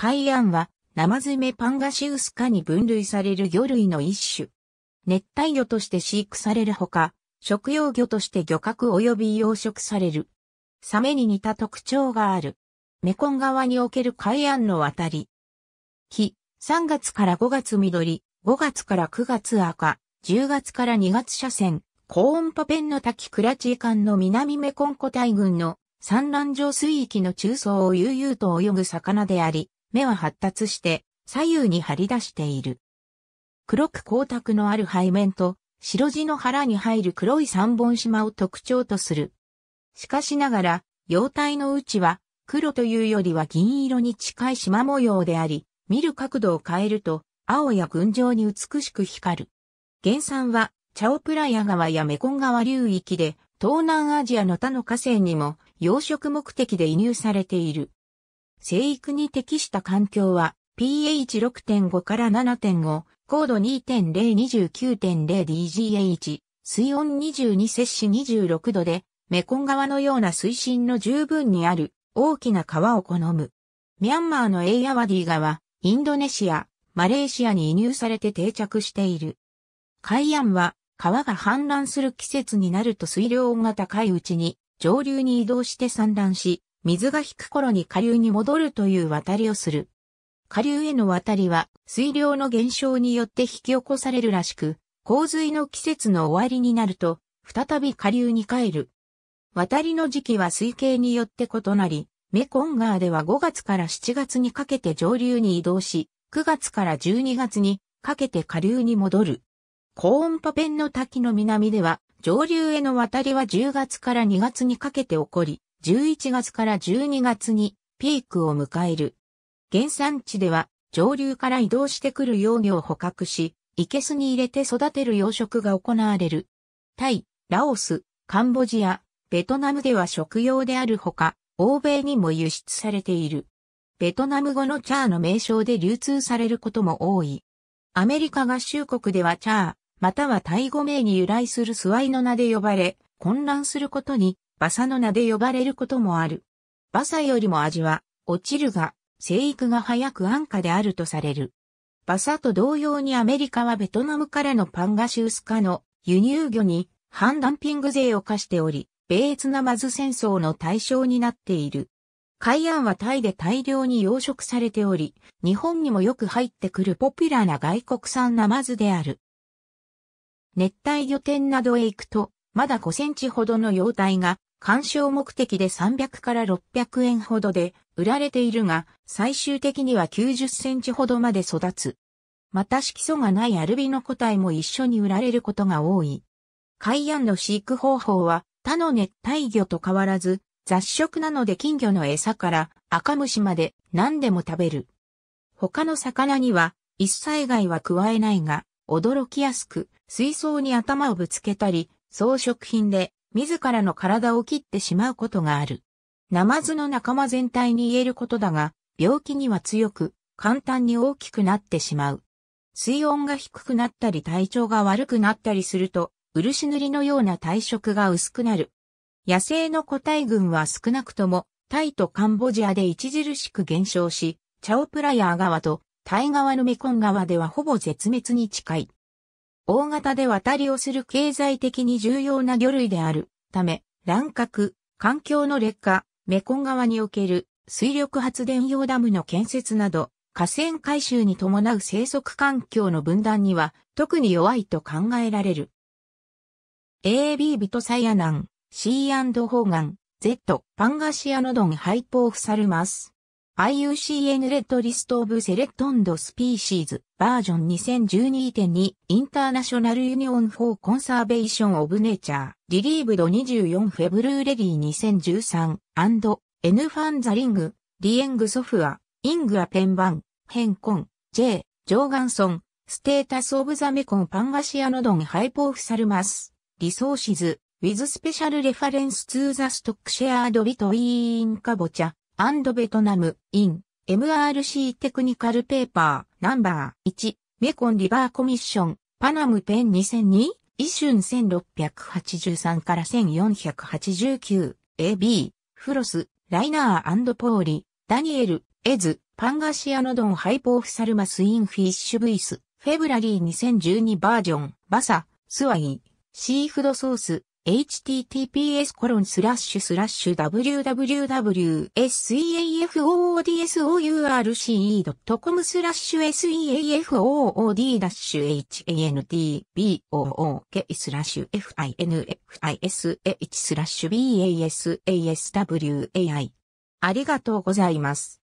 海イは、ンは、生爪パンガシウス科に分類される魚類の一種。熱帯魚として飼育されるほか、食用魚として漁獲及び養殖される。サメに似た特徴がある。メコン川における海岸の渡り。木、3月から5月緑、5月から9月赤、10月から2月斜線、高温パペンの滝クラチー間の南メコン古大群の産卵場水域の中層を悠々と泳ぐ魚であり、目は発達して左右に張り出している。黒く光沢のある背面と白地の腹に入る黒い三本島を特徴とする。しかしながら、様体の内は黒というよりは銀色に近い島模様であり、見る角度を変えると青や群青に美しく光る。原産はチャオプラヤ川やメコン川流域で東南アジアの他の河川にも養殖目的で移入されている。生育に適した環境は pH6.5 から7.5、高度 2.029.0DGH、水温22摂氏26度で、メコン川のような水深の十分にある大きな川を好む。ミャンマーのエイヤワディ川、インドネシア、マレーシアに移入されて定着している。海岸は、川が氾濫する季節になると水量が高いうちに、上流に移動して散乱し、水が引く頃に下流に戻るという渡りをする。下流への渡りは水量の減少によって引き起こされるらしく、洪水の季節の終わりになると、再び下流に帰る。渡りの時期は水系によって異なり、メコン川では5月から7月にかけて上流に移動し、9月から12月にかけて下流に戻る。高温ンパペンの滝の南では上流への渡りは10月から2月にかけて起こり、11月から12月にピークを迎える。原産地では上流から移動してくる幼魚を捕獲し、生けすに入れて育てる養殖が行われる。タイ、ラオス、カンボジア、ベトナムでは食用であるほか、欧米にも輸出されている。ベトナム語のチャーの名称で流通されることも多い。アメリカ合衆国ではチャー、またはタイ語名に由来するスワイの名で呼ばれ、混乱することにバサの名で呼ばれることもある。バサよりも味は落ちるが、生育が早く安価であるとされる。バサと同様にアメリカはベトナムからのパンガシウス化の輸入魚に反ダンピング税を課しており、米越ナマズ戦争の対象になっている。海岸はタイで大量に養殖されており、日本にもよく入ってくるポピュラーな外国産ナマズである。熱帯魚店などへ行くと、まだ5センチほどの幼体が鑑賞目的で300から600円ほどで売られているが、最終的には90センチほどまで育つ。また色素がないアルビノ個体も一緒に売られることが多い。海ンの飼育方法は他の熱帯魚と変わらず、雑食なので金魚の餌から赤虫まで何でも食べる。他の魚には一切害は加えないが、驚きやすく、水槽に頭をぶつけたり、装飾品で自らの体を切ってしまうことがある。ナマズの仲間全体に言えることだが、病気には強く、簡単に大きくなってしまう。水温が低くなったり体調が悪くなったりすると、漆塗りのような体色が薄くなる。野生の個体群は少なくとも、タイとカンボジアで著しく減少し、チャオプラヤー川とタイ側のメコン川ではほぼ絶滅に近い。大型で渡りをする経済的に重要な魚類であるため、乱獲、環境の劣化、メコン川における水力発電用ダムの建設など、河川改修に伴う生息環境の分断には特に弱いと考えられる。AB ビトサイアナン、C& ホーガン、Z パンガシアノドンハイポーフサルマス。IUCN レッドリストオブセレクトンドスピーシーズバージョン2012.2インターナショナルユニオンフォーコンサーベーションオブネイチャーリリーブド24フェブルーレディ2013 N ファンザリングリエングソフアイングアペンバンヘンコン J ジョーガンソンステータスオブザメコンパンガシアノドンハイポーフサルマスリソーシズウィズスペシャルレファレンスツーザストックシェア e ドビトイーンカボチャアンドベトナム、イン、MRC テクニカルペーパー、ナンバー1、メコンリバーコミッション、パナムペン2002、イシュン1683から1489、AB、フロス、ライナーポーリ、ダニエル、エズ、パンガシアノドンハイポーフサルマスインフィッシュブイス、フェブラリー2012バージョン、バサ、スワイ、シーフードソース、https コロンスラッシュスラッシュ www.seafoodsource.com スラッシュ seafood-hantboook スラッシュ finfish スラッシュ basaswai ありがとうございます。